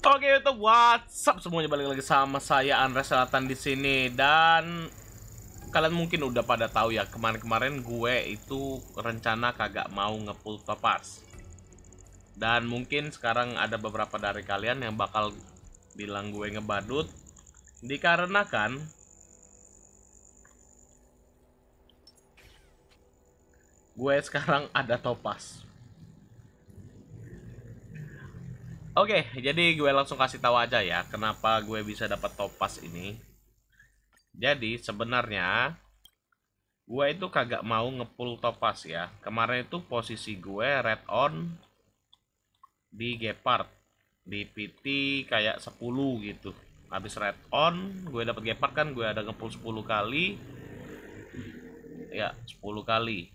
Oke okay, itu WhatsApp semuanya balik lagi sama saya Andra Selatan di sini dan kalian mungkin udah pada tahu ya kemarin-kemarin gue itu rencana kagak mau ngepul topas dan mungkin sekarang ada beberapa dari kalian yang bakal bilang gue ngebadut dikarenakan gue sekarang ada topas Oke, okay, jadi gue langsung kasih tahu aja ya kenapa gue bisa dapat topas ini. Jadi sebenarnya gue itu kagak mau ngepul topas ya. Kemarin itu posisi gue red on di Gepard di PT kayak 10 gitu. Habis red on, gue dapat Gepard kan gue ada ngepul 10 kali. Ya, 10 kali.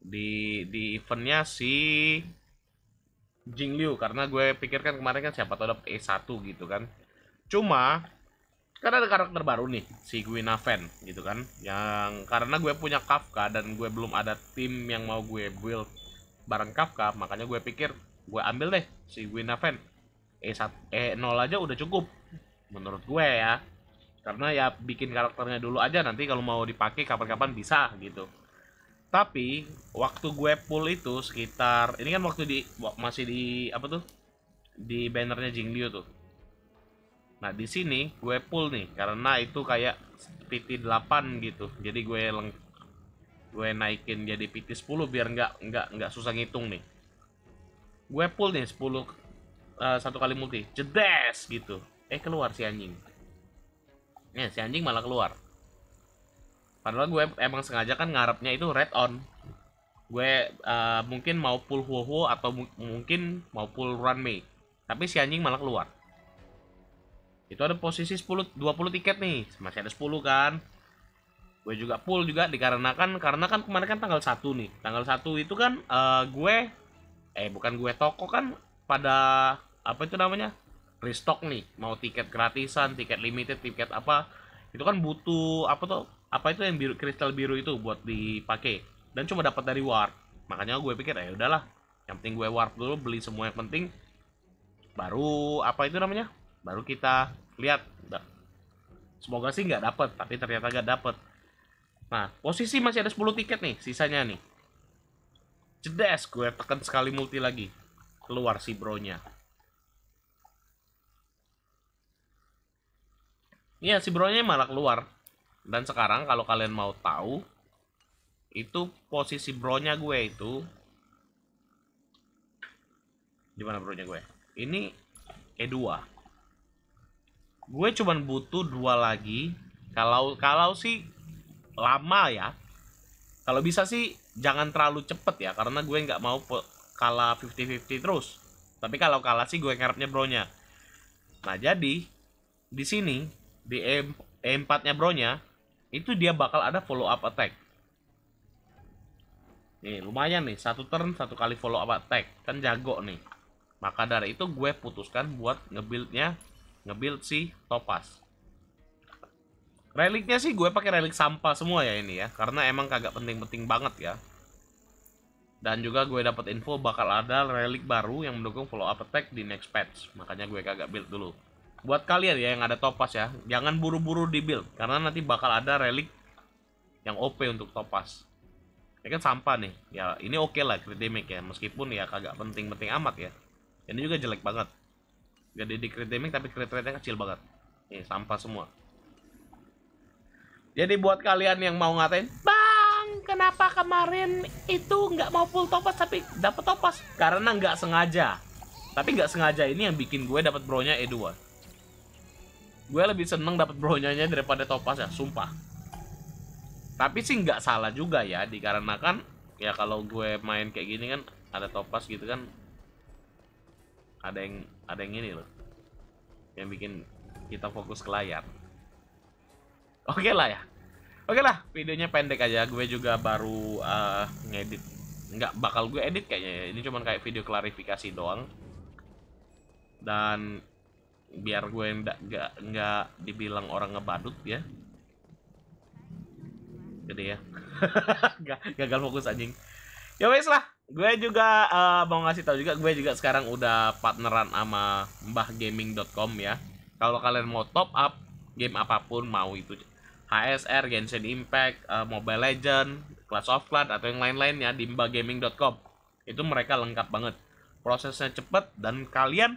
Di di eventnya si Jing Liu karena gue pikirkan kemarin kan siapa tahu dapet E1 gitu kan. Cuma karena ada karakter baru nih si Guinaven gitu kan yang karena gue punya Kafka dan gue belum ada tim yang mau gue build bareng Kafka makanya gue pikir gue ambil deh si Guinaven E1 E0 aja udah cukup menurut gue ya karena ya bikin karakternya dulu aja nanti kalau mau dipakai kapan-kapan bisa gitu tapi waktu gue pull itu sekitar ini kan waktu di masih di apa tuh di bannernya Jingliu tuh nah di sini gue pull nih karena itu kayak PT 8 gitu jadi gue leng gue naikin jadi PT 10 biar nggak nggak nggak susah ngitung nih gue pull nih 10 uh, eh, satu kali multi jedes gitu eh keluar si anjing nih eh, si anjing malah keluar Padahal gue emang sengaja kan ngarepnya itu red on. Gue uh, mungkin mau pull Huohuo atau mungkin mau pull run me Tapi si anjing malah keluar. Itu ada posisi 10 20 tiket nih. Masih ada 10 kan. Gue juga pull juga dikarenakan karena kan kemarin kan tanggal 1 nih. Tanggal 1 itu kan uh, gue eh bukan gue toko kan pada apa itu namanya? restock nih, mau tiket gratisan, tiket limited, tiket apa. Itu kan butuh apa tuh apa itu yang biru kristal biru itu buat dipakai dan cuma dapat dari warp makanya gue pikir ya udahlah yang penting gue warp dulu beli semua yang penting baru apa itu namanya baru kita lihat semoga sih nggak dapat tapi ternyata nggak dapat nah posisi masih ada 10 tiket nih sisanya nih jedes gue tekan sekali multi lagi keluar si bronya Iya si bronya malah keluar dan sekarang kalau kalian mau tahu, itu posisi bronya gue itu di mana bronya gue? Ini E2. Gue cuman butuh dua lagi. Kalau kalau sih lama ya. Kalau bisa sih jangan terlalu cepet ya karena gue nggak mau kalah 50-50 terus. Tapi kalau kalah sih gue ngarepnya bronya. Nah, jadi di sini di E4-nya e bronya itu dia bakal ada follow up attack nih lumayan nih satu turn satu kali follow up attack kan jago nih maka dari itu gue putuskan buat ngebuildnya ngebuild si topas reliknya sih gue pakai relik sampah semua ya ini ya karena emang kagak penting-penting banget ya dan juga gue dapat info bakal ada relik baru yang mendukung follow up attack di next patch makanya gue kagak build dulu buat kalian ya yang ada topas ya, jangan buru-buru di karena nanti bakal ada relik yang OP untuk topas. Ini ya kan sampah nih. Ya, ini oke okay lah crit damage ya, meskipun ya kagak penting-penting amat ya. Ini juga jelek banget. Gak di crit damage tapi crit rate-nya kecil banget. Nih, sampah semua. Jadi buat kalian yang mau ngatain, Bang, kenapa kemarin itu nggak mau full topas tapi dapat topas? Karena nggak sengaja. Tapi nggak sengaja ini yang bikin gue dapat bronya E2 gue lebih seneng dapat bronyanya daripada topas ya sumpah tapi sih nggak salah juga ya dikarenakan ya kalau gue main kayak gini kan ada topas gitu kan ada yang ada yang ini loh yang bikin kita fokus ke layar oke okay lah ya oke okay lah videonya pendek aja gue juga baru uh, ngedit nggak bakal gue edit kayaknya ya. ini cuman kayak video klarifikasi doang dan biar gue nggak nggak nggak dibilang orang ngebadut ya gede ya gagal fokus anjing ya wes lah gue juga uh, mau ngasih tahu juga gue juga sekarang udah partneran sama mbahgaming.com ya kalau kalian mau top up game apapun mau itu HSR, Genshin Impact, uh, Mobile Legend, Clash of Clans atau yang lain lain ya di mbahgaming.com itu mereka lengkap banget prosesnya cepet dan kalian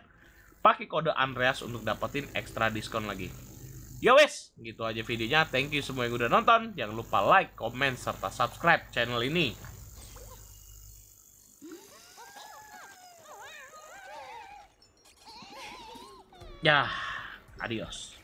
pakai kode Andreas untuk dapetin ekstra diskon lagi. Yo ya wes, gitu aja videonya. Thank you semua yang udah nonton. Jangan lupa like, comment, serta subscribe channel ini. Ya, adios.